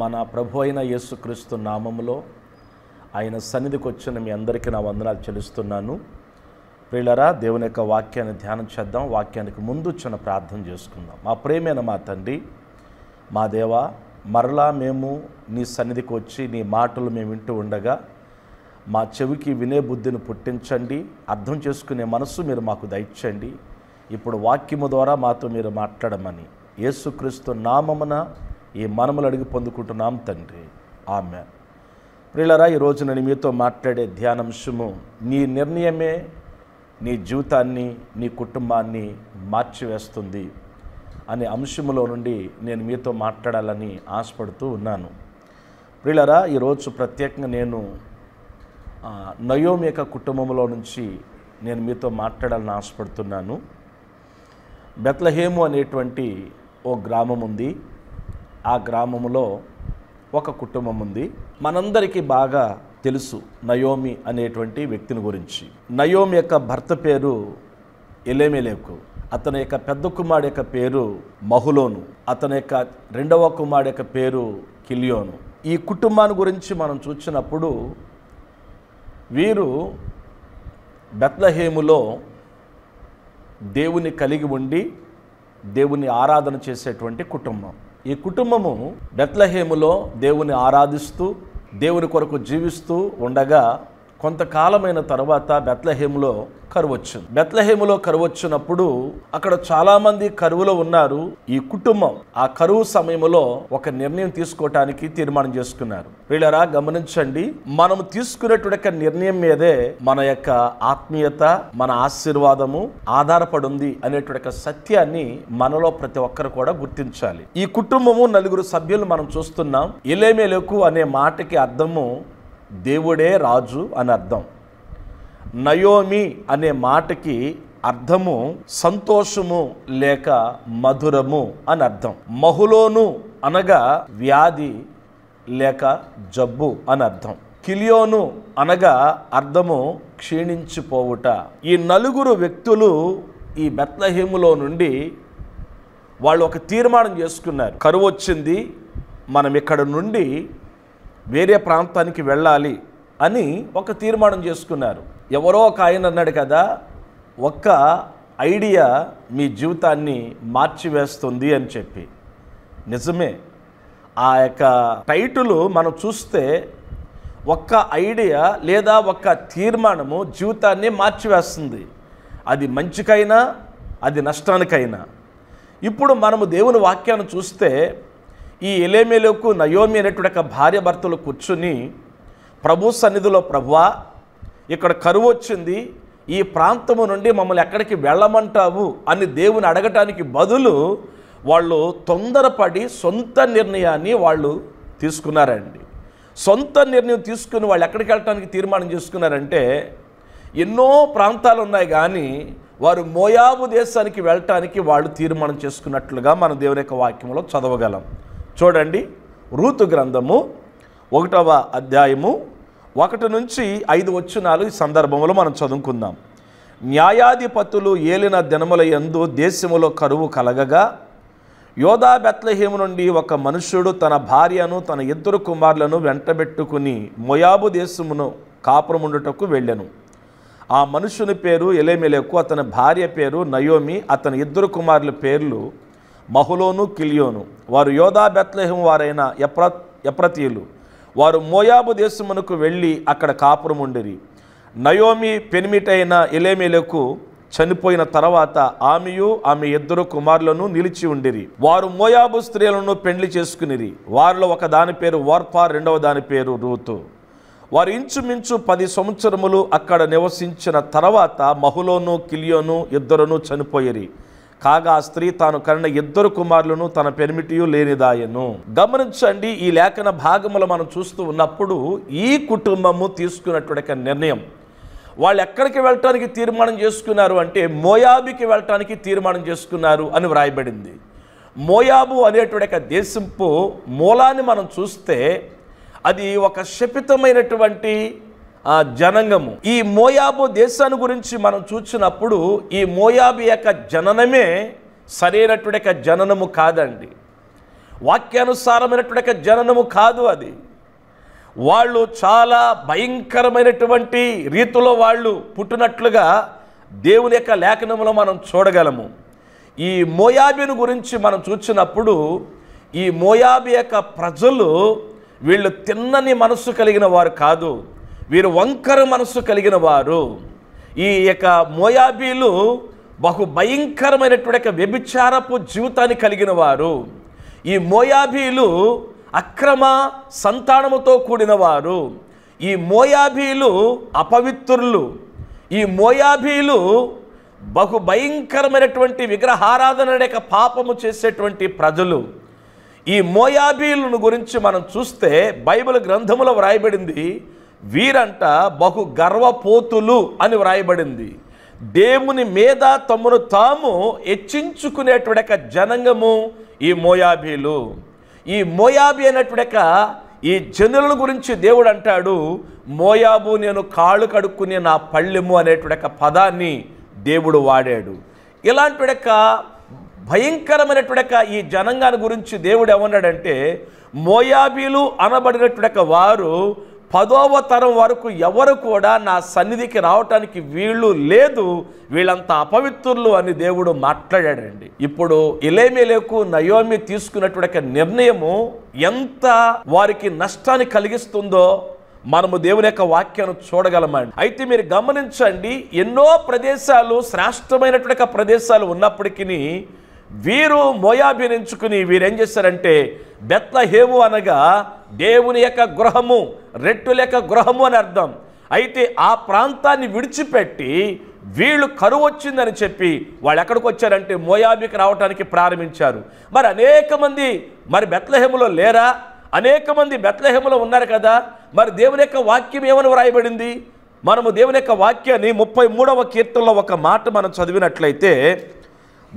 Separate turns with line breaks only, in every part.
మన ప్రభు అయిన యేసుక్రీస్తు నామములో ఆయన సన్నిధికి వచ్చిన మీ అందరికీ నా వందనాలు చెల్లిస్తున్నాను ప్రియులరా దేవుని యొక్క వాక్యాన్ని ధ్యానం చేద్దాం వాక్యానికి ముందు చిన్న ప్రార్థన చేసుకుందాం మా ప్రేమైన మా తండ్రి మా దేవ మరలా మేము నీ సన్నిధికి వచ్చి నీ మాటలు మేము వింటూ ఉండగా మా చెవికి వినే బుద్ధిని పుట్టించండి అర్థం చేసుకునే మనసు మీరు మాకు దయచండి ఇప్పుడు వాక్యము ద్వారా మాతో మీరు మాట్లాడమని యేసుక్రీస్తు నామమున ఈ మనములు అడిగి పొందుకుంటున్నాం తండ్రి ఆమె ప్రియులరా ఈరోజు నేను మీతో మాట్లాడే ధ్యానాంశము నీ నిర్ణయమే నీ జీవితాన్ని నీ కుటుంబాన్ని మార్చివేస్తుంది అనే అంశములో నుండి నేను మీతో మాట్లాడాలని ఆశపడుతూ ఉన్నాను ప్రియులరా ఈరోజు ప్రత్యేకంగా నేను నయోమి యొక్క కుటుంబంలో నుంచి నేను మీతో మాట్లాడాలని ఆశపడుతున్నాను బెత్లహేము అనేటువంటి ఓ గ్రామం ఉంది ఆ గ్రామంలో ఒక కుటుంబం ఉంది మనందరికీ బాగా తెలుసు నయోమి అనేటువంటి వ్యక్తిని గురించి నయోమి యొక్క భర్త పేరు ఎలేమెలేకు అతని యొక్క పెద్ద కుమారుడు యొక్క పేరు మహులోను అతని యొక్క రెండవ కుమారుడు యొక్క పేరు కిలియోను ఈ కుటుంబాన్ని గురించి మనం చూసినప్పుడు వీరు బెత్లహేములో దేవుని కలిగి ఉండి దేవుని ఆరాధన చేసేటువంటి కుటుంబం ఈ కుటుంబము బెత్లహేములో దేవుని ఆరాధిస్తూ దేవుని కొరకు జీవిస్తూ ఉండగా కొంతకాలమైన తర్వాత బెత్లహేములో కరువు వచ్చింది బెత్లహేములో కరువు వచ్చినప్పుడు అక్కడ చాలామంది కరువులో ఉన్నారు ఈ కుటుంబం ఆ కరువు సమయంలో ఒక నిర్ణయం తీసుకోవటానికి తీర్మానం చేసుకున్నారు వీళ్ళరా గమనించండి మనం తీసుకునేటువంటి నిర్ణయం మీదే మన యొక్క ఆత్మీయత మన ఆశీర్వాదము ఆధారపడి ఉంది అనేటువంటి సత్యాన్ని మనలో ప్రతి ఒక్కరు కూడా గుర్తించాలి ఈ కుటుంబము నలుగురు సభ్యులు మనం చూస్తున్నాం ఇలేమేలకు అనే మాటకి అర్థము దేవుడే రాజు అని అర్థం నయోమి అనే మాటకి అర్థము సంతోషము లేక మధురము అని అర్థం మహులోను అనగా వ్యాధి లేక జబ్బు అని అర్థం కిలియోను అనగా అర్థము క్షీణించిపోవుట ఈ నలుగురు వ్యక్తులు ఈ మెత్లహీములో నుండి వాళ్ళు ఒక తీర్మానం చేసుకున్నారు కరువు వచ్చింది మనం ఇక్కడ నుండి వేరే ప్రాంతానికి వెళ్ళాలి అని ఒక తీర్మానం చేసుకున్నారు ఎవరో ఒక ఆయన అన్నాడు కదా ఒక్క ఐడియా మీ జీవితాన్ని మార్చివేస్తుంది అని చెప్పి నిజమే ఆ యొక్క టైటులు మనం చూస్తే ఒక్క ఐడియా లేదా ఒక్క తీర్మానము జీవితాన్ని మార్చివేస్తుంది అది మంచికైనా అది నష్టానికైనా ఇప్పుడు మనము దేవుని వాక్యాన్ని చూస్తే ఈ ఎలేమేలకు నయోమి అనేటువంటి ఒక భార్య భర్తలు కూర్చుని ప్రభు సన్నిధిలో ప్రభువా ఇక్కడ కరువు వచ్చింది ఈ ప్రాంతము నుండి మమ్మల్ని ఎక్కడికి వెళ్ళమంటావు అని దేవుని అడగటానికి బదులు వాళ్ళు తొందరపడి సొంత నిర్ణయాన్ని వాళ్ళు తీసుకున్నారండి సొంత నిర్ణయం తీసుకుని వాళ్ళు ఎక్కడికి వెళ్ళటానికి తీర్మానం చేసుకున్నారంటే ఎన్నో ప్రాంతాలు ఉన్నాయి కానీ వారు మోయాబు దేశానికి వెళ్ళటానికి వాళ్ళు తీర్మానం చేసుకున్నట్లుగా మన దేవుని యొక్క వాక్యంలో చదవగలం చూడండి రూతు గ్రంథము ఒకటవ అధ్యాయము ఒకటి నుంచి ఐదు వచ్చి నాలుగు సందర్భంలో మనం చదువుకుందాం న్యాయాధిపతులు ఏలిన దినముల ఎందు దేశములో కరువు కలగగా యోధా బెత్లహేము నుండి ఒక మనుష్యుడు తన భార్యను తన ఇద్దరు కుమారులను వెంటబెట్టుకుని మొయాబు దేశమును కాపురముండుటకు వెళ్ళను ఆ మనుషుని పేరు ఎలేమెలేకు అతని భార్య పేరు నయోమి అతని ఇద్దరు కుమారుల పేర్లు మహులోను కిలియోను వారు యోధా బెత్లహిం వారైన ఎప్ర ఎప్రతీయులు వారు మోయాబు దేశమునకు వెళ్ళి అక్కడ కాపురం ఉండిరి నయోమి పెనిమిటైన ఎలేమేలకు చనిపోయిన తర్వాత ఆమెయు ఆమె ఇద్దరు కుమారులను నిలిచి ఉండిరి వారు మోయాబు స్త్రీలను పెండ్లి చేసుకునిరి వారిలో ఒక దాని పేరు వార్పా రెండవ దాని పేరు రూతు వారు ఇంచుమించు పది సంవత్సరములు అక్కడ నివసించిన తర్వాత మహులోను కిలియోను ఇద్దరును చనిపోయిరి కాగా ఆ స్త్రీ తాను కన్న ఇద్దరు కుమారులను తన పెనిమిటియు లేనిదాయను గమనించండి ఈ లేఖన భాగములు మనం చూస్తూ ఉన్నప్పుడు ఈ కుటుంబము తీసుకున్నటువంటి నిర్ణయం వాళ్ళు ఎక్కడికి వెళ్ళటానికి తీర్మానం చేసుకున్నారు అంటే మోయాబుకి వెళ్ళటానికి తీర్మానం చేసుకున్నారు అని వ్రాయబడింది మోయాబు అనేటువంటి దేశంపు మూలాన్ని మనం చూస్తే అది ఒక శపితమైనటువంటి జనంగము ఈ మోయాబు దేశాన్ని గురించి మనం చూసినప్పుడు ఈ మోయాబు యొక్క జననమే సరైనటువంటి యొక్క జననము కాదండి వాక్యానుసారమైనటువంటి యొక్క జననము కాదు అది వాళ్ళు చాలా భయంకరమైనటువంటి రీతిలో వాళ్ళు పుట్టినట్లుగా దేవుని యొక్క లేఖనములో మనం చూడగలము ఈ మోయాబిని గురించి మనం చూసినప్పుడు ఈ మోయాబి యొక్క ప్రజలు వీళ్ళు తిన్నని మనస్సు కలిగిన వారు కాదు వీరు వంకర మనస్సు కలిగిన వారు ఈ యొక్క మోయాబీలు బహు భయంకరమైనటువంటి యొక్క వ్యభిచారపు జీవితాన్ని కలిగిన వారు ఈ మోయాబీలు అక్రమ సంతానముతో కూడిన వారు ఈ మోయాబీలు అపవిత్రులు ఈ మోయాబీలు బహు భయంకరమైనటువంటి విగ్రహారాధన యొక్క పాపము చేసేటువంటి ప్రజలు ఈ మోయాబీలను గురించి మనం చూస్తే బైబిల్ గ్రంథములో వ్రాయబడింది వీరంట బహు గర్వపోతులు అని వ్రాయబడింది దేవుని మీద తమను తాము హెచ్చించుకునేటువంటి యొక్క జనంగము ఈ మోయాబీలు ఈ మోయాబీ అనేటువంటి ఈ జనుల గురించి దేవుడు అంటాడు మోయాబు నేను కాళ్ళు కడుక్కునే నా పళ్ళెము అనేటువంటి యొక్క పదాన్ని దేవుడు వాడాడు ఇలాంటి యొక్క భయంకరమైనటువంటి యొక్క ఈ జనంగాన్ని గురించి దేవుడు ఏమన్నాడంటే మోయాబీలు అనబడినటువంటి వారు పదవ తరం వరకు ఎవరు కూడా నా సన్నిధికి రావటానికి వీళ్ళు లేదు వీళ్ళంతా అపవిత్రులు అని దేవుడు మాట్లాడాడండి ఇప్పుడు ఇలేమిలేకు నయోమి తీసుకున్నటువంటి నిర్ణయము ఎంత వారికి నష్టాన్ని కలిగిస్తుందో మనము దేవుని యొక్క వాక్యాన్ని చూడగలమండి అయితే మీరు గమనించండి ఎన్నో ప్రదేశాలు శ్రేష్టమైనటువంటి ప్రదేశాలు ఉన్నప్పటికీ వీరు మోయాభినించుకుని వీరేం చేశారంటే బెత్లహేము అనగా దేవుని యొక్క గృహము రెట్టుల యొక్క గృహము అని అర్థం అయితే ఆ ప్రాంతాన్ని విడిచిపెట్టి వీళ్ళు కరువు వచ్చిందని చెప్పి వాళ్ళు ఎక్కడికి వచ్చారంటే మోయాబికి రావడానికి ప్రారంభించారు మరి అనేక మంది మరి బెత్లహేములో లేరా అనేక మంది బెత్తలహేములో ఉన్నారు కదా మరి దేవుని యొక్క వాక్యం ఏమని వ్రాయబడింది మనము దేవుని యొక్క వాక్యాన్ని ముప్పై మూడవ కీర్తనలో ఒక మాట మనం చదివినట్లయితే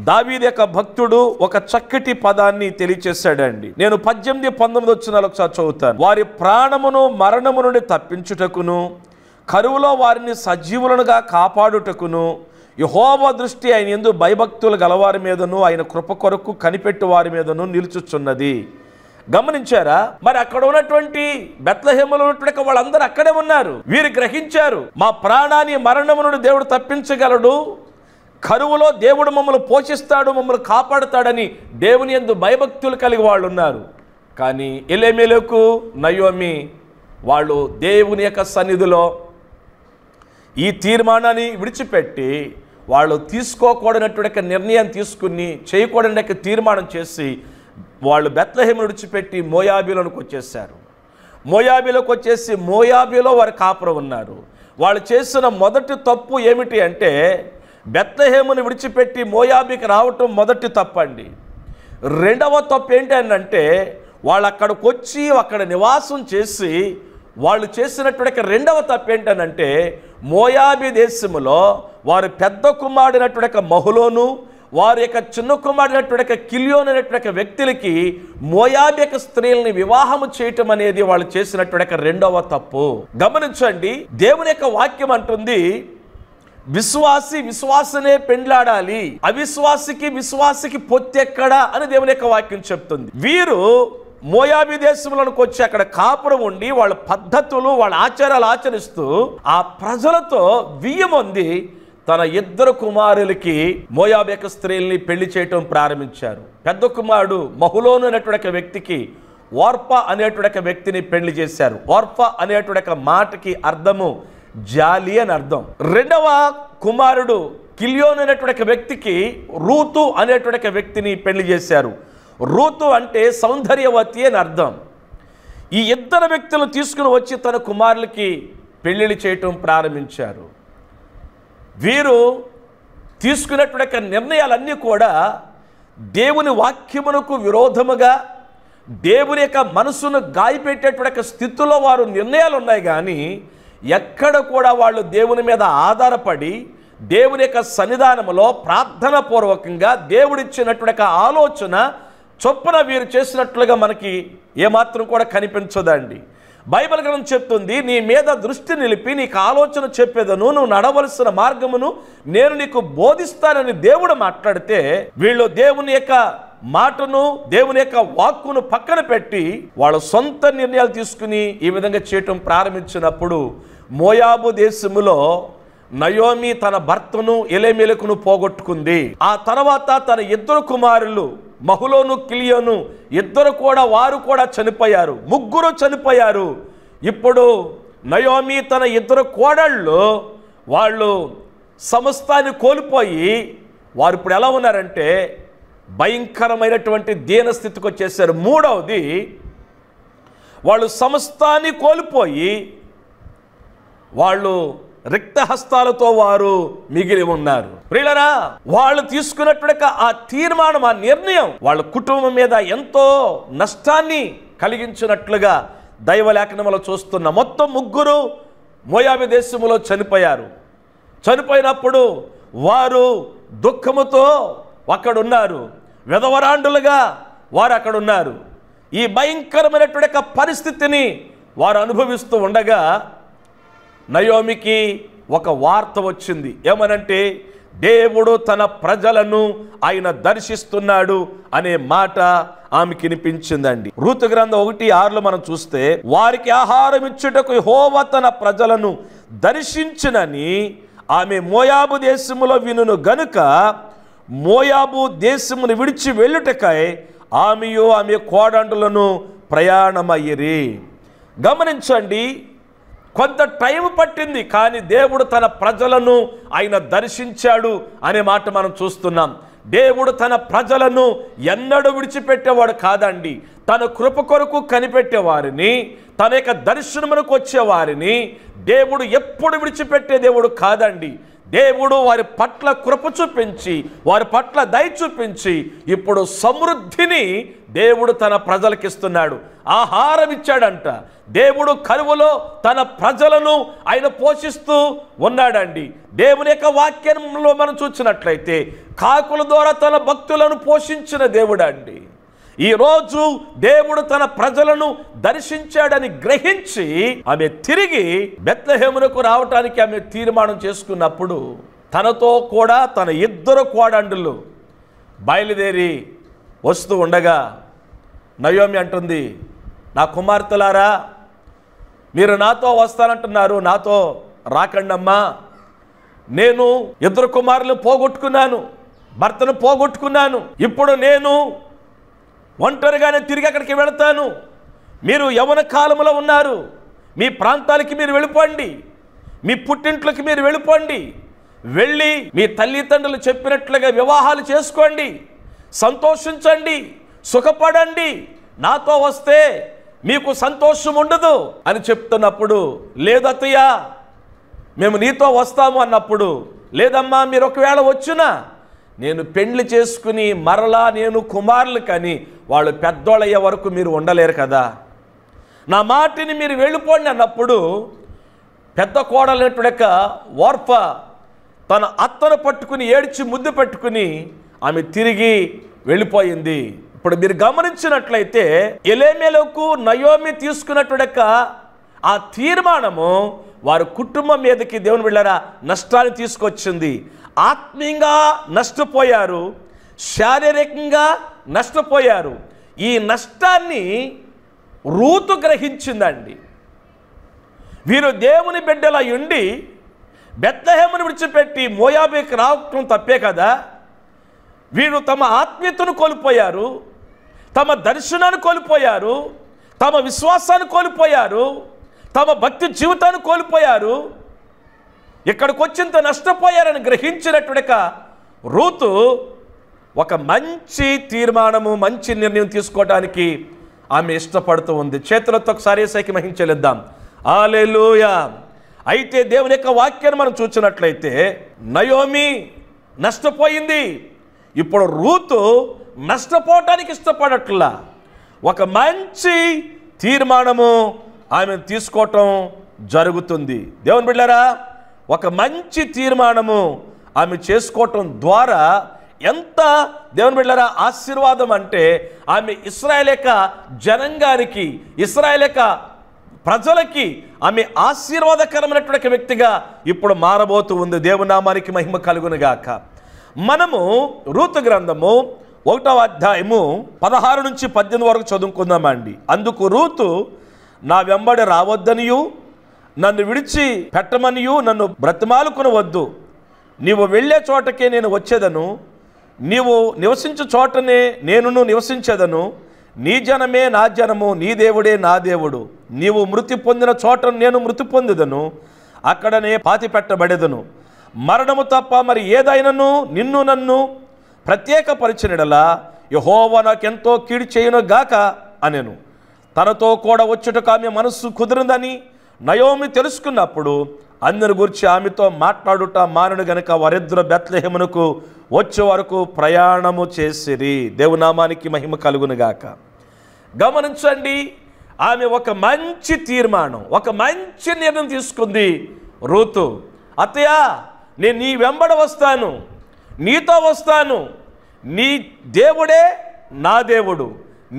దావీది యొక్క భక్తుడు ఒక చక్కటి పదాన్ని తెలియచేశాడండి నేను పద్దెనిమిది పంతొమ్మిది వచ్చిన ఒకసారి చదువుతాను వారి ప్రాణమును మరణము నుండి తప్పించుటకును కరువులో వారిని సజీవులనుగా కాపాడుటకును యహోవ దృష్టి ఆయన ఎందు భయభక్తులు గలవారి మీదను ఆయన కృప కొరకు కనిపెట్టు వారి మీదను నిలుచుచున్నది గమనించారా మరి అక్కడ ఉన్నటువంటి బెత్లహేమలు ఉన్నటువంటి వాళ్ళందరూ అక్కడే ఉన్నారు వీరు గ్రహించారు మా ప్రాణాన్ని నుండి దేవుడు తప్పించగలడు కరువులో దేవుడు మమ్మల్ని పోషిస్తాడు మమ్మల్ని కాపాడుతాడని దేవుని ఎందు భయభక్తులు కలిగి వాళ్ళు ఉన్నారు కానీ ఎలేమెలకు నయోమి వాళ్ళు దేవుని యొక్క సన్నిధిలో ఈ తీర్మానాన్ని విడిచిపెట్టి వాళ్ళు తీసుకోకూడనటువంటి నిర్ణయం తీసుకుని చేయకూడని తీర్మానం చేసి వాళ్ళు బెత్లహేమును విడిచిపెట్టి మోయాబీలోనికి వచ్చేసారు మోయాబీలోకి వచ్చేసి మోయాబీలో వారు కాపురం ఉన్నారు వాళ్ళు చేసిన మొదటి తప్పు ఏమిటి అంటే బెత్తహేమును విడిచిపెట్టి మోయాబికి రావటం మొదటి తప్పండి రెండవ తప్పు అంటే వాళ్ళు అక్కడికి వచ్చి అక్కడ నివాసం చేసి వాళ్ళు చేసినటువంటి రెండవ తప్పు ఏంటనంటే మోయాబి దేశములో వారు పెద్ద కుమారుడినటువంటి మహులోను వారి యొక్క చిన్న కుమారుడినటువంటి కిలియోను అనేటువంటి వ్యక్తులకి మోయాబి యొక్క స్త్రీలని వివాహము చేయటం అనేది వాళ్ళు చేసినటువంటి రెండవ తప్పు గమనించండి దేవుని యొక్క వాక్యం అంటుంది విశ్వాసి విశ్వాసనే పెండ్లాడాలి అవిశ్వాసికి విశ్వాసికి పొత్తెక్కడా అని దేవుని యొక్క వాక్యం చెప్తుంది వీరు మోయాబి దేశంలోనికి వచ్చి అక్కడ కాపురం ఉండి వాళ్ళ పద్ధతులు వాళ్ళ ఆచారాలు ఆచరిస్తూ ఆ ప్రజలతో ఉంది తన ఇద్దరు కుమారులకి మోయాబేక స్త్రీల్ని పెళ్లి చేయటం ప్రారంభించారు పెద్ద కుమారుడు మహులోను అనేటువంటి వ్యక్తికి ఓర్ప అనేటువంటి వ్యక్తిని పెళ్లి చేశారు ఓర్ప అనేటువంటి మాటకి అర్థము జాలి అని అర్థం రెండవ కుమారుడు కిలియోన్ అనేటువంటి వ్యక్తికి రూతు అనేటువంటి వ్యక్తిని పెళ్లి చేశారు రూతు అంటే సౌందర్యవతి అని అర్థం ఈ ఇద్దరు వ్యక్తులు తీసుకుని వచ్చి తన కుమారులకి పెళ్లిళ్ళు చేయటం ప్రారంభించారు వీరు తీసుకున్నటువంటి నిర్ణయాలన్నీ కూడా దేవుని వాక్యమునకు విరోధముగా దేవుని యొక్క మనసును గాయపెట్టేటువంటి స్థితిలో వారు నిర్ణయాలు ఉన్నాయి కానీ ఎక్కడ కూడా వాళ్ళు దేవుని మీద ఆధారపడి దేవుని యొక్క సన్నిధానంలో ప్రార్థన పూర్వకంగా దేవుడిచ్చినటువంటి ఆలోచన చొప్పున వీరు చేసినట్లుగా మనకి ఏమాత్రం కూడా కనిపించదండి బైబిల్ గ్రంథం చెప్తుంది నీ మీద దృష్టి నిలిపి నీకు ఆలోచన చెప్పేదను నువ్వు నడవలసిన మార్గమును నేను నీకు బోధిస్తానని దేవుడు మాట్లాడితే వీళ్ళు దేవుని యొక్క మాటను దేవుని యొక్క వాక్కును పక్కన పెట్టి వాళ్ళ సొంత నిర్ణయాలు తీసుకుని ఈ విధంగా చేయటం ప్రారంభించినప్పుడు మోయాబు దేశములో నయోమి తన భర్తను ఎలేమెలకును పోగొట్టుకుంది ఆ తర్వాత తన ఇద్దరు కుమారులు మహులోను కిలియోను ఇద్దరు కూడా వారు కూడా చనిపోయారు ముగ్గురు చనిపోయారు ఇప్పుడు నయోమి తన ఇద్దరు కోడళ్ళు వాళ్ళు సమస్తాన్ని కోల్పోయి వారు ఇప్పుడు ఎలా ఉన్నారంటే భయంకరమైనటువంటి దీనస్థితికి వచ్చేసారు మూడవది వాళ్ళు సమస్తాన్ని కోల్పోయి వాళ్ళు రిక్తహస్తాలతో వారు మిగిలి ఉన్నారు ప్రియులరా వాళ్ళు తీసుకున్నట్టుగా ఆ తీర్మానం ఆ నిర్ణయం వాళ్ళ కుటుంబం మీద ఎంతో నష్టాన్ని కలిగించినట్లుగా దైవలేఖనములో చూస్తున్న మొత్తం ముగ్గురు మోయాబి దేశంలో చనిపోయారు చనిపోయినప్పుడు వారు దుఃఖముతో అక్కడున్నారు వెధవరాండులుగా వారు అక్కడ ఉన్నారు ఈ భయంకరమైనటువంటి యొక్క పరిస్థితిని వారు అనుభవిస్తూ ఉండగా నయోమికి ఒక వార్త వచ్చింది ఏమనంటే దేవుడు తన ప్రజలను ఆయన దర్శిస్తున్నాడు అనే మాట ఆమెకి వినిపించిందండి ఋతు గ్రంథం ఒకటి ఆరులో మనం చూస్తే వారికి ఆహారం ఇచ్చుటకు హోవ తన ప్రజలను దర్శించినని ఆమె మోయాబు దేశంలో వినును గనుక మోయాబు దేశమును విడిచి వెళ్ళుటకై ఆమెయు ఆమె కోడండులను ప్రయాణమయ్యిరి గమనించండి కొంత టైం పట్టింది కానీ దేవుడు తన ప్రజలను ఆయన దర్శించాడు అనే మాట మనం చూస్తున్నాం దేవుడు తన ప్రజలను ఎన్నడూ విడిచిపెట్టేవాడు కాదండి తన కృప కొరకు కనిపెట్టేవారిని తన యొక్క దర్శనమునకు వచ్చేవారిని దేవుడు ఎప్పుడు విడిచిపెట్టే దేవుడు కాదండి దేవుడు వారి పట్ల కృప చూపించి వారి పట్ల దయ చూపించి ఇప్పుడు సమృద్ధిని దేవుడు తన ప్రజలకిస్తున్నాడు ఆహారం ఇచ్చాడంట దేవుడు కరువులో తన ప్రజలను ఆయన పోషిస్తూ ఉన్నాడండి దేవుని యొక్క వాక్యంలో మనం చూసినట్లయితే కాకుల ద్వారా తన భక్తులను పోషించిన దేవుడండి ఈరోజు దేవుడు తన ప్రజలను దర్శించాడని గ్రహించి ఆమె తిరిగి బెత్లహేమునకు రావటానికి ఆమె తీర్మానం చేసుకున్నప్పుడు తనతో కూడా తన ఇద్దరు కోడండులు బయలుదేరి వస్తూ ఉండగా నయోమి అంటుంది నా కుమార్తెలారా మీరు నాతో వస్తానంటున్నారు నాతో రాకండమ్మా నేను ఇద్దరు కుమారులు పోగొట్టుకున్నాను భర్తను పోగొట్టుకున్నాను ఇప్పుడు నేను ఒంటరిగానే తిరిగి అక్కడికి వెళతాను మీరు యవన కాలంలో ఉన్నారు మీ ప్రాంతాలకి మీరు వెళ్ళిపోండి మీ పుట్టింట్లకి మీరు వెళ్ళిపోండి వెళ్ళి మీ తల్లిదండ్రులు చెప్పినట్లుగా వివాహాలు చేసుకోండి సంతోషించండి సుఖపడండి నాతో వస్తే మీకు సంతోషం ఉండదు అని చెప్తున్నప్పుడు లేదతయ్యా మేము నీతో వస్తాము అన్నప్పుడు లేదమ్మా మీరు ఒకవేళ వచ్చినా నేను పెండ్లి చేసుకుని మరలా నేను కుమారులు కానీ వాళ్ళు పెద్దోళ్ళయ్యే వరకు మీరు ఉండలేరు కదా నా మాటిని మీరు వెళ్ళిపోండి అన్నప్పుడు పెద్ద కోడలైనటువంటి యొక్క ఓర్ఫ తన అత్తను పట్టుకుని ఏడ్చి ముద్దు పెట్టుకుని ఆమె తిరిగి వెళ్ళిపోయింది ఇప్పుడు మీరు గమనించినట్లయితే ఎలేమేలకు నయోమి తీసుకున్నటువంటి ఆ తీర్మానము వారి కుటుంబం మీదకి దేవుని వెళ్ళారా నష్టాన్ని తీసుకొచ్చింది ఆత్మీయంగా నష్టపోయారు శారీరకంగా నష్టపోయారు ఈ నష్టాన్ని రూతు గ్రహించిందండి వీరు దేవుని బిడ్డలా ఉండి బెత్తహేమను విడిచిపెట్టి మోయాబీకి రావటం తప్పే కదా వీరు తమ ఆత్మీయతను కోల్పోయారు తమ దర్శనాన్ని కోల్పోయారు తమ విశ్వాసాన్ని కోల్పోయారు తమ భక్తి జీవితాన్ని కోల్పోయారు ఇక్కడికి వచ్చింత నష్టపోయారని గ్రహించినట్టుడక రూతు ఒక మంచి తీర్మానము మంచి నిర్ణయం తీసుకోవడానికి ఆమె ఇష్టపడుతూ ఉంది చేతులతో ఒకసారి సైకి మహించలేద్దాం ఆలేలుయా అయితే దేవుని యొక్క వాక్యాన్ని మనం చూసినట్లయితే నయోమి నష్టపోయింది ఇప్పుడు రూతు నష్టపోవటానికి ఇష్టపడట్లా ఒక మంచి తీర్మానము ఆమెను తీసుకోవటం జరుగుతుంది దేవుని బిళ్ళారా ఒక మంచి తీర్మానము ఆమె చేసుకోవటం ద్వారా ఎంత దేవుని బిడ్డరా ఆశీర్వాదం అంటే ఆమె యొక్క జనంగానికి యొక్క ప్రజలకి ఆమె ఆశీర్వాదకరమైనటువంటి వ్యక్తిగా ఇప్పుడు మారబోతూ ఉంది దేవునామానికి మహిమ కలుగునుగాక మనము రూతు గ్రంథము ఒకటవ అధ్యాయము పదహారు నుంచి పద్దెనిమిది వరకు చదువుకుందామండి అందుకు రూతు నా వెంబడి రావద్దనియు నన్ను విడిచి పెట్టమనియు నన్ను బ్రతిమాలుకునవద్దు నీవు వెళ్ళే చోటకే నేను వచ్చేదను నీవు నివసించు చోటనే నేనును నివసించేదను నీ జనమే నా జనము నీ దేవుడే నా దేవుడు నీవు మృతి పొందిన చోట నేను మృతి పొందిదను అక్కడనే పాతి పెట్టబడేదను మరణము తప్ప మరి ఏదైనాను నిన్ను నన్ను ప్రత్యేకపరిచినడలా యహోవ నాకెంతో కీడు చేయను గాక అనెను తనతో కూడా వచ్చుటకు ఆమె మనస్సు కుదిరిందని నయోమి తెలుసుకున్నప్పుడు అందరి గురించి ఆమెతో మాట్లాడుట మానడు గనక వరిద్ర బెత్లహిమునకు వచ్చే వరకు ప్రయాణము చేసిరి దేవునామానికి మహిమ కలుగునుగాక గమనించండి ఆమె ఒక మంచి తీర్మానం ఒక మంచి నిర్ణయం తీసుకుంది రూతు అత్తయ్య నేను నీ వెంబడ వస్తాను నీతో వస్తాను నీ దేవుడే నా దేవుడు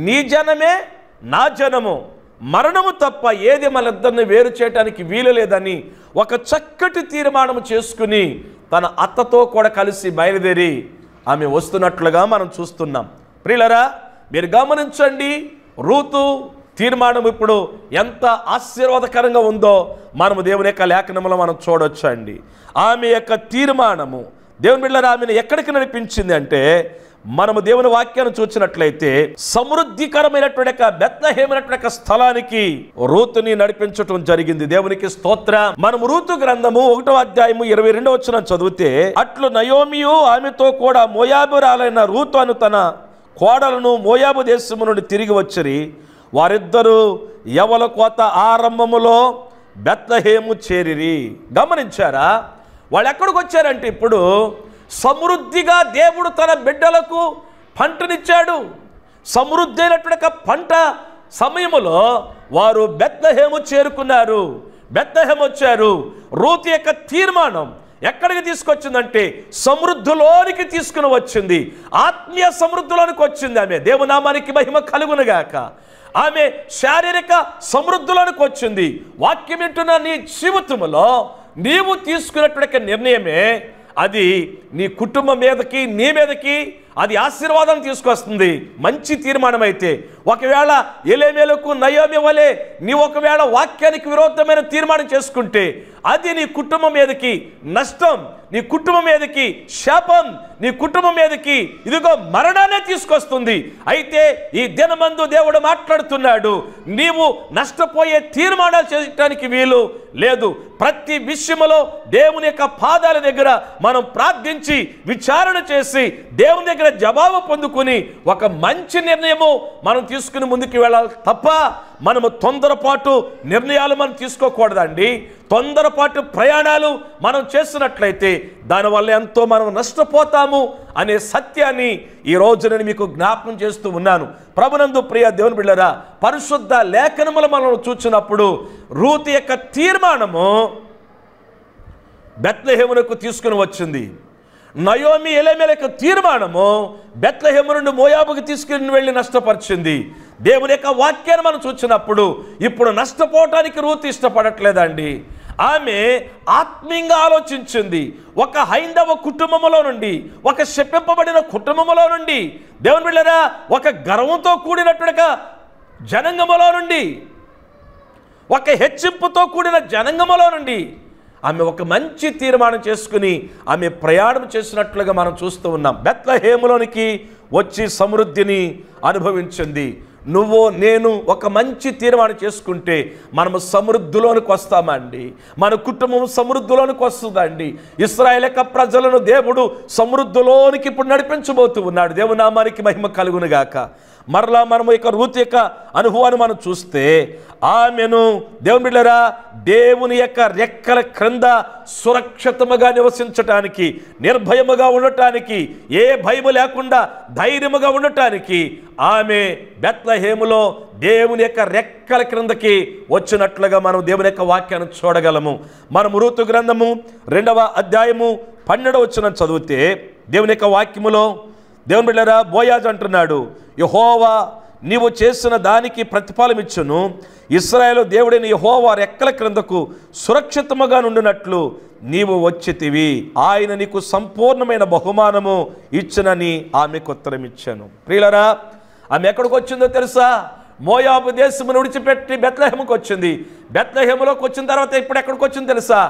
నీ జనమే నా జనము మరణము తప్ప ఏది మనందరిని వేరు చేయడానికి వీలు లేదని ఒక చక్కటి తీర్మానం చేసుకుని తన అత్తతో కూడా కలిసి బయలుదేరి ఆమె వస్తున్నట్లుగా మనం చూస్తున్నాం ప్రియులరా మీరు గమనించండి రూతు తీర్మానం ఇప్పుడు ఎంత ఆశీర్వాదకరంగా ఉందో మనము దేవుని యొక్క లేఖనంలో మనం చూడొచ్చండి ఆమె యొక్క తీర్మానము దేవుని బిళ్ళరా ఆమెను ఎక్కడికి నడిపించింది అంటే మనము దేవుని వాక్యాన్ని చూసినట్లయితే సమృద్ధికరమైనటువంటి మెత్తహేమైనటువంటి స్థలానికి రూతుని నడిపించటం జరిగింది దేవునికి స్తోత్ర మనం రూతు గ్రంథము ఒకటో అధ్యాయము ఇరవై రెండో వచ్చిన చదివితే అట్లు నయోమియు ఆమెతో కూడా మోయాబురాలైన రూతు అను తన కోడలను మోయాబు దేశము నుండి తిరిగి వచ్చిరి వారిద్దరూ యవల కోత ఆరంభములో బెత్తహేము చేరిరి గమనించారా వాళ్ళు ఎక్కడికి వచ్చారంటే ఇప్పుడు సమృద్ధిగా దేవుడు తన బిడ్డలకు పంటనిచ్చాడు సమృద్ధి అయినటువంటి పంట సమయంలో వారు బెత్తహేము చేరుకున్నారు బెత్తహేము వచ్చారు రూతి యొక్క తీర్మానం ఎక్కడికి తీసుకొచ్చిందంటే సమృద్ధిలోనికి తీసుకుని వచ్చింది ఆత్మీయ సమృద్ధిలోనికి వచ్చింది ఆమె దేవునామానికి మహిమ కలుగునుగాక ఆమె శారీరక సమృద్ధిలోనికి వచ్చింది వాక్యం వింటున్న నీ జీవితంలో నీవు తీసుకున్నటువంటి నిర్ణయమే అది నీ కుటుంబం మీదకి నీ మీదకి అది ఆశీర్వాదం తీసుకొస్తుంది మంచి తీర్మానం అయితే ఒకవేళ ఎలేమేలకు నయోమి వలె నీ ఒకవేళ వాక్యానికి విరోధమైన తీర్మానం చేసుకుంటే అది నీ కుటుంబం మీదకి నష్టం నీ కుటుంబం మీదకి శాపం నీ కుటుంబం మీదకి ఇదిగో మరణాన్ని తీసుకొస్తుంది అయితే ఈ దినమందు దేవుడు మాట్లాడుతున్నాడు నీవు నష్టపోయే తీర్మానాలు చేయటానికి వీలు లేదు ప్రతి విషయంలో దేవుని యొక్క పాదాల దగ్గర మనం ప్రార్థించి విచారణ చేసి దేవుని దగ్గర జవాబు పొందుకుని ఒక మంచి నిర్ణయము మనం తీసుకుని ముందుకు వెళ్ళాలి తప్ప మనము తొందరపాటు నిర్ణయాలు మనం తీసుకోకూడదండి తొందరపాటు ప్రయాణాలు మనం చేస్తున్నట్లయితే దానివల్ల ఎంతో మనం నష్టపోతాము అనే సత్యాన్ని ఈ రోజు నేను మీకు జ్ఞాపకం చేస్తూ ఉన్నాను ప్రభునందు ప్రియ దేవుని బిళ్ళరా పరిశుద్ధ లేఖనములు మనం చూసినప్పుడు రూతి యొక్క తీర్మానము బెత్లహేమునకు తీసుకుని వచ్చింది నయోమి ఎలమెలకు తీర్మానము బెత్లహేము నుండి మోయాబుకి తీసుకుని వెళ్ళి నష్టపరిచింది దేవుని యొక్క వాక్యాన్ని మనం చూసినప్పుడు ఇప్పుడు నష్టపోవటానికి రూతి ఇష్టపడట్లేదండి ఆమె ఆత్మీయంగా ఆలోచించింది ఒక హైందవ కుటుంబములో నుండి ఒక శప్పింపబడిన కుటుంబములో నుండి దేవుని వెళ్ళరా ఒక గర్వంతో కూడినట్టుగా జనంగములో నుండి ఒక హెచ్చింపుతో కూడిన జనంగములో నుండి ఆమె ఒక మంచి తీర్మానం చేసుకుని ఆమె ప్రయాణం చేసినట్లుగా మనం చూస్తూ ఉన్నాం బెత్లహేములోనికి వచ్చి సమృద్ధిని అనుభవించింది నువ్వు నేను ఒక మంచి తీర్మానం చేసుకుంటే మనము సమృద్ధిలోనికి వస్తామండి మన కుటుంబం సమృద్ధిలోనికి వస్తుందండి యొక్క ప్రజలను దేవుడు సమృద్ధిలోనికి ఇప్పుడు నడిపించబోతూ ఉన్నాడు దేవునామానికి మహిమ కలుగునుగాక మరలా మనము ఇక రూత్ యొక్క అనుభవాన్ని మనం చూస్తే ఆమెను దేవుని బిడ్డరా దేవుని యొక్క రెక్కల క్రింద సురక్షితముగా నివసించటానికి నిర్భయముగా ఉండటానికి ఏ భయము లేకుండా ధైర్యముగా ఉండటానికి ఆమె బెత్లహేములో దేవుని యొక్క రెక్కల క్రిందకి వచ్చినట్లుగా మనం దేవుని యొక్క వాక్యాన్ని చూడగలము మనం ఋతు గ్రంథము రెండవ అధ్యాయము పన్నెండవ వచ్చిన చదివితే దేవుని యొక్క వాక్యములో దేవుని బిడ్డరా బోయాజ్ అంటున్నాడు యహోవా నీవు చేసిన దానికి ప్రతిఫలం ఇచ్చును ఇస్రాయేల్ దేవుడైన యహోవా రెక్కల క్రిందకు సురక్షితముగా నుండినట్లు నీవు వచ్చితివి ఆయన నీకు సంపూర్ణమైన బహుమానము ఇచ్చునని ఆమెకు ఉత్తరం ఇచ్చాను ప్రియులరా ఆమె ఎక్కడికి వచ్చిందో తెలుసా మోయాబు దేశమును విడిచిపెట్టి బెత్లహేముకు వచ్చింది బెత్లహేములోకి వచ్చిన తర్వాత ఇప్పుడు ఎక్కడికి వచ్చింది తెలుసా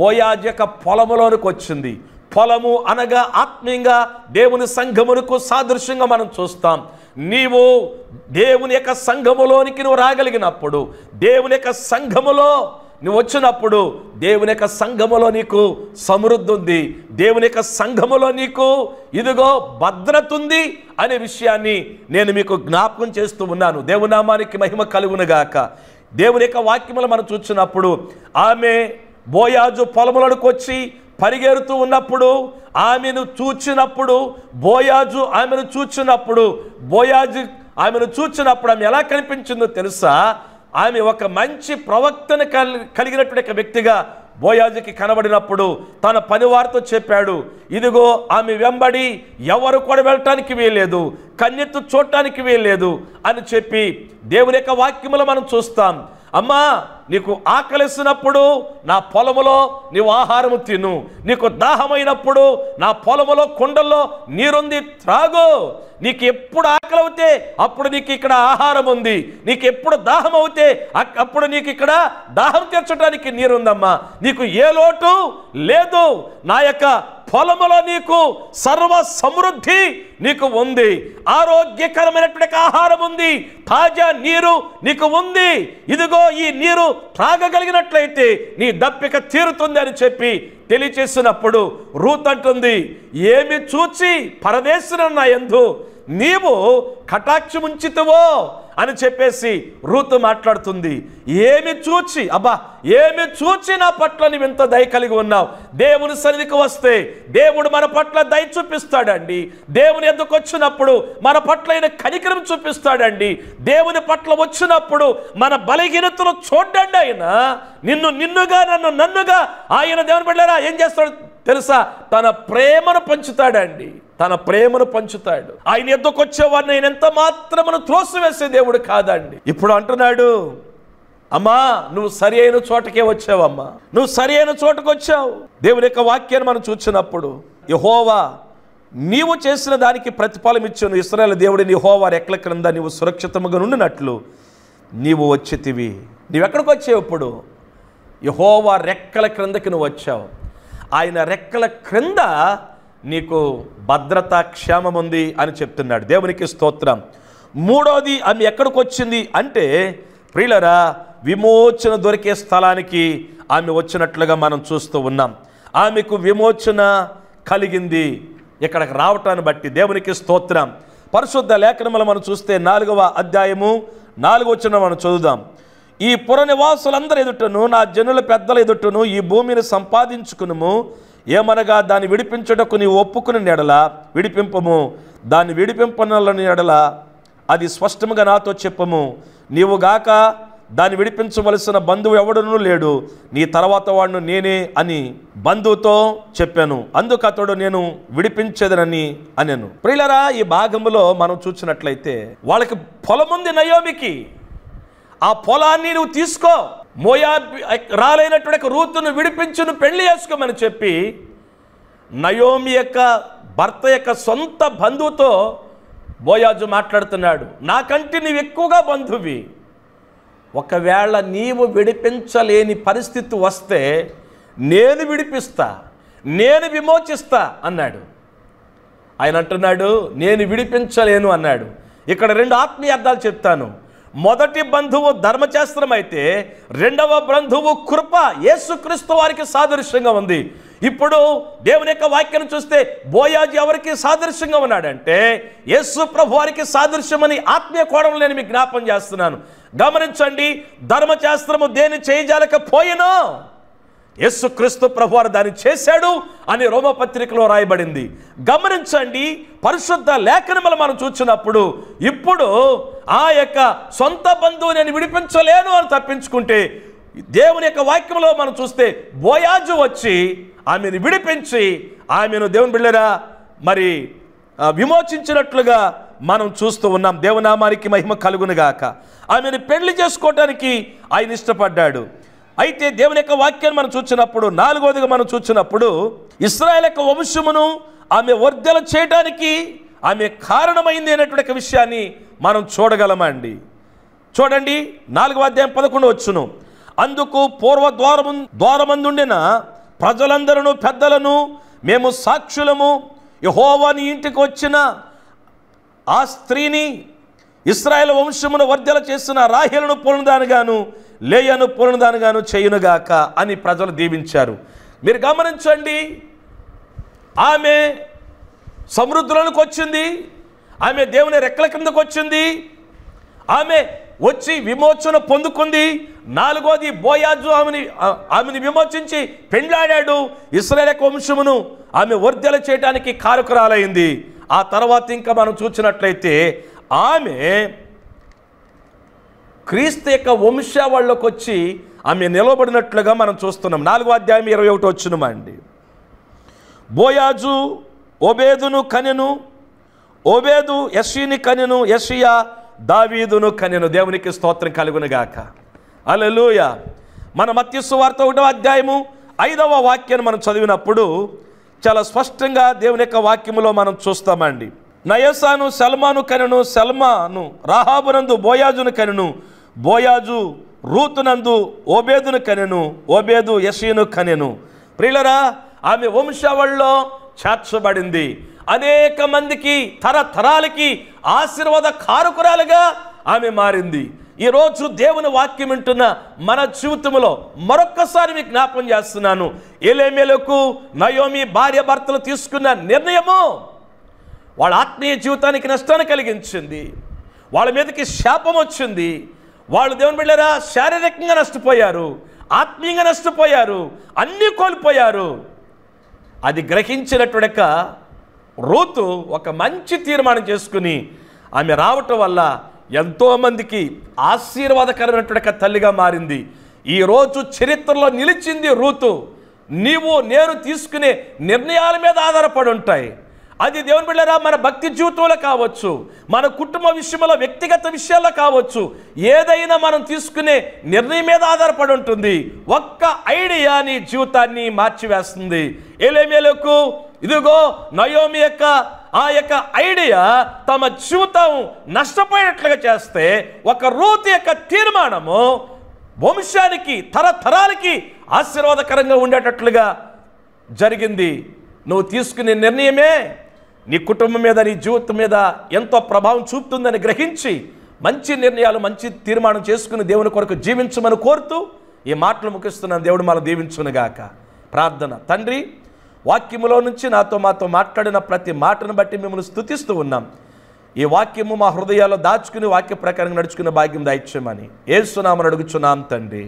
బోయాజ్ యొక్క పొలములోనికి వచ్చింది పొలము అనగా ఆత్మీయంగా దేవుని సంఘమునకు సాదృశ్యంగా మనం చూస్తాం నీవు దేవుని యొక్క సంఘములోనికి నువ్వు రాగలిగినప్పుడు దేవుని యొక్క సంఘములో నువ్వు వచ్చినప్పుడు దేవుని యొక్క సంఘములో నీకు సమృద్ధి ఉంది దేవుని యొక్క సంఘములో నీకు ఇదిగో భద్రత ఉంది అనే విషయాన్ని నేను మీకు జ్ఞాపకం చేస్తూ ఉన్నాను దేవునామానికి మహిమ కలుగునుగాక దేవుని యొక్క వాక్యములు మనం చూసినప్పుడు ఆమె బోయాజు పొలములకు వచ్చి పరిగెరుతూ ఉన్నప్పుడు ఆమెను చూచినప్పుడు బోయాజు ఆమెను చూచినప్పుడు బోయాజు ఆమెను చూచినప్పుడు ఆమె ఎలా కనిపించిందో తెలుసా ఆమె ఒక మంచి ప్రవక్తను కలిగినటువంటి వ్యక్తిగా బోయాజుకి కనబడినప్పుడు తన పనివారితో చెప్పాడు ఇదిగో ఆమె వెంబడి ఎవరు కూడా వెళ్ళటానికి వీల్లేదు కన్నెత్తు చూడటానికి వీల్లేదు అని చెప్పి దేవుని యొక్క వాక్యములు మనం చూస్తాం అమ్మా నీకు ఆకలిసినప్పుడు నా పొలములో నీవు ఆహారము తిను నీకు దాహమైనప్పుడు నా పొలములో కుండల్లో నీరుంది త్రాగు నీకు ఎప్పుడు ఆకలి అవుతే అప్పుడు నీకు ఇక్కడ ఆహారం ఉంది నీకు ఎప్పుడు దాహం అవుతే అప్పుడు నీకు ఇక్కడ దాహం తీర్చడానికి నీరుందమ్మా నీకు ఏ లోటు లేదు నా యొక్క పొలములో నీకు సర్వ సమృద్ధి నీకు ఉంది ఆరోగ్యకరమైనటువంటి ఆహారం ఉంది తాజా నీరు నీకు ఉంది ఇదిగో ఈ నీరు త్రాగగలిగినట్లయితే నీ దప్పిక తీరుతుంది అని చెప్పి తెలియచేసినప్పుడు రూత్ అంటుంది ఏమి చూచి పరదేశ ఎందు నీవు కటాక్షముంచితువో అని చెప్పేసి రూతు మాట్లాడుతుంది ఏమి చూచి అబ్బా ఏమి చూచి నా పట్ల నువ్వు ఇంత దయ కలిగి ఉన్నావు దేవుని సన్నిధికి వస్తే దేవుడు మన పట్ల దయ చూపిస్తాడండి దేవుని ఎందుకు వచ్చినప్పుడు మన పట్ల ఆయన కనికరం చూపిస్తాడండి దేవుని పట్ల వచ్చినప్పుడు మన బలహీనతను చూడండి ఆయన నిన్ను నిన్నుగా నన్ను నన్నుగా ఆయన దేవుని పెళ్ళారా ఏం చేస్తాడు తెలుసా తన ప్రేమను పంచుతాడండి తన ప్రేమను పంచుతాడు ఆయన ఎద్దకొచ్చేవాడిని ఆయన ఎంత త్రోసి వేసే దేవుడు కాదండి ఇప్పుడు అంటున్నాడు అమ్మా నువ్వు సరి అయిన చోటకే వచ్చావమ్మా నువ్వు సరి అయిన చోటకు వచ్చావు దేవుని యొక్క వాక్యాన్ని మనం చూసినప్పుడు యహోవా నీవు చేసిన దానికి ప్రతిఫలం ఇచ్చాను ఇస్రాయల్ నీ యహోవా రెక్కల క్రింద నీవు సురక్షితముగా ఉండినట్లు నీవు వచ్చేతివి నీవెక్కడికి వచ్చావు ఇప్పుడు యహోవా రెక్కల క్రిందకి నువ్వు వచ్చావు ఆయన రెక్కల క్రింద నీకు భద్రత క్షేమం ఉంది అని చెప్తున్నాడు దేవునికి స్తోత్రం మూడోది ఆమె ఎక్కడికి వచ్చింది అంటే ప్రియులరా విమోచన దొరికే స్థలానికి ఆమె వచ్చినట్లుగా మనం చూస్తూ ఉన్నాం ఆమెకు విమోచన కలిగింది ఇక్కడికి రావటాన్ని బట్టి దేవునికి స్తోత్రం పరిశుద్ధ లేఖనములు మనం చూస్తే నాలుగవ అధ్యాయము నాలుగు వచ్చిన మనం చదువుదాం ఈ పుర నివాసులందరి ఎదుటను నా జనుల పెద్దల ఎదుటను ఈ భూమిని సంపాదించుకునుము ఏమనగా దాన్ని విడిపించుటకు నీవు ఒప్పుకుని నెడల విడిపింపము దాన్ని విడిపింపనలని నెడల అది స్పష్టముగా నాతో చెప్పము నీవు గాక దాన్ని విడిపించవలసిన బంధువు ఎవడనూ లేడు నీ తర్వాత వాడును నేనే అని బంధువుతో చెప్పాను అందుకు అతడు నేను విడిపించేదనని అనను ప్రియులరా ఈ భాగంలో మనం చూసినట్లయితే వాళ్ళకి పొలముంది నయోమికి ఆ పొలాన్ని నువ్వు తీసుకో మోయా రాలైనటువంటి రూతును విడిపించును పెళ్లి చేసుకోమని చెప్పి నయోమి యొక్క భర్త యొక్క సొంత బంధువుతో బోయాజు మాట్లాడుతున్నాడు నాకంటే నీవు ఎక్కువగా బంధువి ఒకవేళ నీవు విడిపించలేని పరిస్థితి వస్తే నేను విడిపిస్తా నేను విమోచిస్తా అన్నాడు ఆయన అంటున్నాడు నేను విడిపించలేను అన్నాడు ఇక్కడ రెండు ఆత్మీయార్థాలు చెప్తాను మొదటి బంధువు ధర్మశాస్త్రం అయితే రెండవ బంధువు కృప యేసుక్రీస్తు వారికి సాదృశ్యంగా ఉంది ఇప్పుడు దేవుని యొక్క వాక్యం చూస్తే బోయాజీ ఎవరికి సాదృశ్యంగా ఉన్నాడంటే యేసు ప్రభు వారికి సాదృశ్యమని ఆత్మీయ కోణం నేను మీకు జ్ఞాపం చేస్తున్నాను గమనించండి ధర్మశాస్త్రము దేని చేయజాలకపోయినో యేసుక్రీస్తు ప్రభు వారు దాన్ని చేశాడు అని రోమపత్రికలో రాయబడింది గమనించండి పరిశుద్ధ లేఖనములు మనం చూసినప్పుడు ఇప్పుడు ఆ యొక్క సొంత బంధువు నేను విడిపించలేను అని తప్పించుకుంటే దేవుని యొక్క వాక్యంలో మనం చూస్తే బోయాజు వచ్చి ఆమెను విడిపించి ఆమెను దేవుని బిళ్ళరా మరి విమోచించినట్లుగా మనం చూస్తూ ఉన్నాం దేవనామానికి మహిమ కలుగునుగాక ఆమెను పెళ్లి చేసుకోవటానికి ఆయన ఇష్టపడ్డాడు అయితే దేవుని యొక్క వాక్యాన్ని మనం చూసినప్పుడు నాలుగోదిగా మనం చూసినప్పుడు ఇస్రాయల్ యొక్క వంశమును ఆమె వర్ధల చేయడానికి ఆమె కారణమైంది అనేటువంటి విషయాన్ని మనం చూడగలమండి చూడండి నాలుగవ అధ్యాయం పదకొండు వచ్చును అందుకు పూర్వ ద్వారము ద్వారమందుండిన ప్రజలందరూ పెద్దలను మేము సాక్షులము యహోవాని ఇంటికి వచ్చిన ఆ స్త్రీని ఇస్రాయల్ వంశమును వర్ధల చేసిన రాహేలను గాను లేయను గాను చేయునుగాక అని ప్రజలు దీవించారు మీరు గమనించండి ఆమె సమృద్ధులకు వచ్చింది ఆమె దేవుని రెక్కల కిందకు వచ్చింది ఆమె వచ్చి విమోచన పొందుకుంది నాలుగోది బోయాజు ఆమెని ఆమెని విమోచించి పెండ్లాడాడు ఇస్రాయల్ వంశమును ఆమె వర్ధల చేయడానికి కారకురాలైంది ఆ తర్వాత ఇంకా మనం చూసినట్లయితే ఆమె క్రీస్తు యొక్క వాళ్ళకు వచ్చి ఆమె నిలబడినట్లుగా మనం చూస్తున్నాం నాలుగో అధ్యాయం ఇరవై ఒకటి వచ్చినమండి బోయాజు ఒబేదును కనెను ఒబేదు యశ్విని కనెను యస్సియా దావీదును కనెను దేవునికి స్తోత్రం కలుగునుగాక అలలుయ మన మత్స్సువార్త ఒకటో అధ్యాయము ఐదవ వాక్యాన్ని మనం చదివినప్పుడు చాలా స్పష్టంగా దేవుని యొక్క వాక్యములో మనం చూస్తామండి నయసాను సల్మాను కనును సల్మాను రాహాబునందు బోయాజును కనును బోయాజు రూతునందు ఓబేదును కనెను ఓబేదు యశీను కనెను ప్రియులరా ఆమె వంశవళ్ళలో చేర్చబడింది అనేక మందికి తరతరాలకి ఆశీర్వాద కారకురాలుగా ఆమె మారింది ఈరోజు దేవుని వాక్యం వింటున్న మన జీవితంలో మరొక్కసారి మీకు జ్ఞాపం చేస్తున్నాను ఎలేమెలకు నయోమి భార్య భర్తలు తీసుకున్న నిర్ణయము వాళ్ళ ఆత్మీయ జీవితానికి నష్టాన్ని కలిగించింది వాళ్ళ మీదకి శాపం వచ్చింది వాళ్ళు దేవుని బిళ్ళరా శారీరకంగా నష్టపోయారు ఆత్మీయంగా నష్టపోయారు అన్నీ కోల్పోయారు అది గ్రహించినటువంటి రోతు ఒక మంచి తీర్మానం చేసుకుని ఆమె రావటం వల్ల ఎంతోమందికి ఆశీర్వాదకరమైనటువంటి తల్లిగా మారింది ఈరోజు చరిత్రలో నిలిచింది రూతు నీవు నేను తీసుకునే నిర్ణయాల మీద ఆధారపడి ఉంటాయి అది దేవుని బిళ్ళరా మన భక్తి జీవితంలో కావచ్చు మన కుటుంబ విషయంలో వ్యక్తిగత విషయాల్లో కావచ్చు ఏదైనా మనం తీసుకునే నిర్ణయం మీద ఆధారపడి ఉంటుంది ఒక్క ఐడియా నీ జీవితాన్ని మార్చివేస్తుంది ఏలేమేలకు ఇదిగో నయోమి యొక్క ఆ యొక్క ఐడియా తమ జీవితం నష్టపోయినట్లుగా చేస్తే ఒక రూతి యొక్క తీర్మానము వంశానికి తరతరాలకి ఆశీర్వాదకరంగా ఉండేటట్లుగా జరిగింది నువ్వు తీసుకునే నిర్ణయమే నీ కుటుంబం మీద నీ జీవితం మీద ఎంతో ప్రభావం చూపుతుందని గ్రహించి మంచి నిర్ణయాలు మంచి తీర్మానం చేసుకుని దేవుని కొరకు జీవించమని కోరుతూ ఈ మాటలు ముఖిస్తున్నాను దేవుడు మన దీవించునుగాక ప్రార్థన తండ్రి వాక్యములో నుంచి నాతో మాతో మాట్లాడిన ప్రతి మాటను బట్టి మిమ్మల్ని స్థుతిస్తూ ఉన్నాం ఈ వాక్యము మా హృదయాల్లో దాచుకుని వాక్య ప్రకారంగా నడుచుకునే భాగ్యం దాయిచ్చామని ఏసునామని అడుగుచున్నాం తండ్రి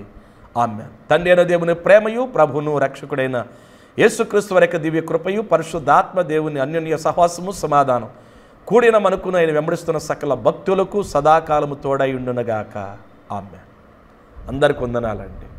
ఆమె తండ్రి అయిన దేవుని ప్రేమయు ప్రభును రక్షకుడైన యేసుక్రీస్తు వారి యొక్క దివ్య కృపయు పరిశుద్ధాత్మ దేవుని అన్యోన్య సహవాసము సమాధానం కూడిన మనకు ఆయన వెంబడిస్తున్న సకల భక్తులకు సదాకాలము తోడై ఉండునగాక ఆమె అందరికి వందనాలండి